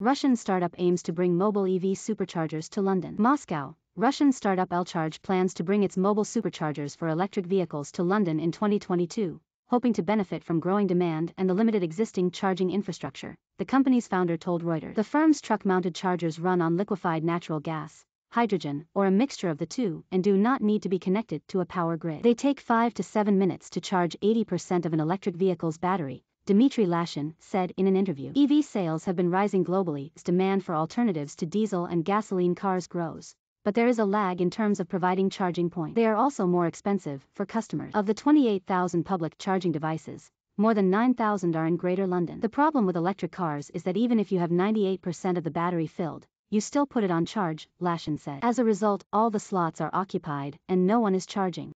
Russian startup aims to bring mobile EV superchargers to London. Moscow, Russian startup Elcharge plans to bring its mobile superchargers for electric vehicles to London in 2022, hoping to benefit from growing demand and the limited existing charging infrastructure, the company's founder told Reuters. The firm's truck-mounted chargers run on liquefied natural gas, hydrogen, or a mixture of the two and do not need to be connected to a power grid. They take 5 to 7 minutes to charge 80% of an electric vehicle's battery Dmitry Lashin, said in an interview. EV sales have been rising globally as demand for alternatives to diesel and gasoline cars grows, but there is a lag in terms of providing charging points. They are also more expensive for customers. Of the 28,000 public charging devices, more than 9,000 are in Greater London. The problem with electric cars is that even if you have 98% of the battery filled, you still put it on charge, Lashin said. As a result, all the slots are occupied and no one is charging.